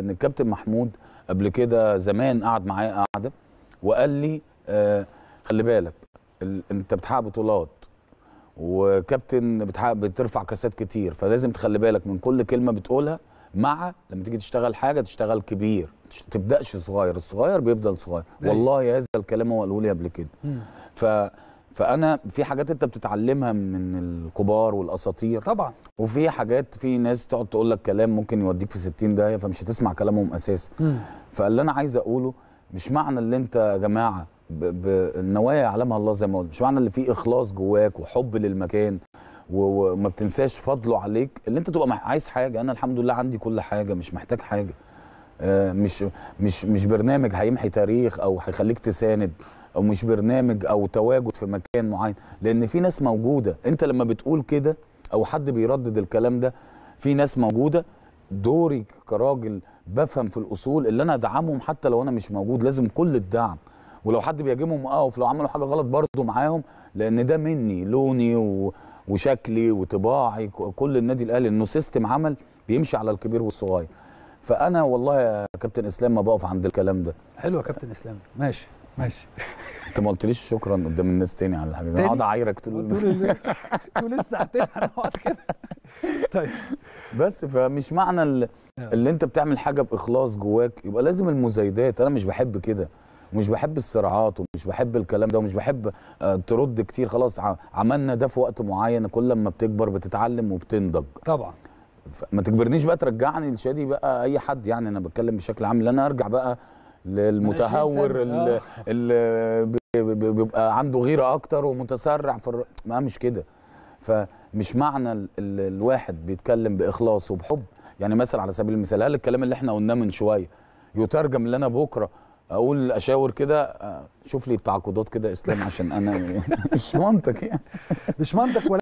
ان الكابتن محمود قبل كده زمان قعد معايا قعده وقال لي آه خلي بالك انت بتحقق بطولات وكابتن بتحقق بترفع كاسات كتير فلازم تخلي بالك من كل كلمه بتقولها مع لما تيجي تشتغل حاجه تشتغل كبير تبداش صغير الصغير بيفضل صغير أيوه. والله هذا الكلام هو قاله لي قبل كده ف فانا في حاجات انت بتتعلمها من الكبار والاساطير طبعا وفي حاجات في ناس تقعد تقول لك كلام ممكن يوديك في 60 داهيه فمش هتسمع كلامهم اساسا فاللي انا عايز اقوله مش معنى اللي انت يا جماعه النوايا يعلمها الله زي ما قلت مش معنى اللي فيه اخلاص جواك وحب للمكان وما بتنساش فضله عليك اللي انت تبقى عايز حاجه انا الحمد لله عندي كل حاجه مش محتاج حاجه آه، مش مش مش برنامج هيمحي تاريخ او هيخليك تساند او مش برنامج او تواجد في مكان معين لان في ناس موجوده انت لما بتقول كده او حد بيردد الكلام ده في ناس موجوده دوري كراجل بفهم في الاصول اللي انا ادعمهم حتى لو انا مش موجود لازم كل الدعم ولو حد بيهاجمهم اقف آه، لو عملوا حاجه غلط برضه معاهم لان ده مني لوني وشكلي وطباعي كل النادي الاهلي انه سيستم عمل بيمشي على الكبير والصغير فانا والله يا كابتن اسلام ما بقف عند الكلام ده حلو يا كابتن اسلام ماشي ماشي انت ما قلتليش شكرا قدام الناس تاني على الحاجات انا اقعد اعايرك طول طول طول الساعتين هنقعد كده طيب بس فمش معنى اللي, آه. اللي انت بتعمل حاجه باخلاص جواك يبقى لازم المزايدات انا مش بحب كده ومش بحب الصراعات ومش بحب الكلام ده ومش بحب آه، ترد كتير خلاص عملنا ده في وقت معين كل ما بتكبر بتتعلم وبتنضج طبعا ما تجبرنيش بقى ترجعني لشادي بقى اي حد يعني انا بتكلم بشكل عام لان انا ارجع بقى للمتهور اللي آه. بيبقى عنده غيره اكتر ومتسرع في الر... ما مش كده فمش معنى ال... ال... الواحد بيتكلم باخلاص وبحب يعني مثلا على سبيل المثال هل الكلام اللي احنا قلناه من شويه يترجم اللي انا بكره اقول اشاور كده آه، شوف لي التعاقدات كده اسلام عشان انا مش منطق يعني مش منطق ولا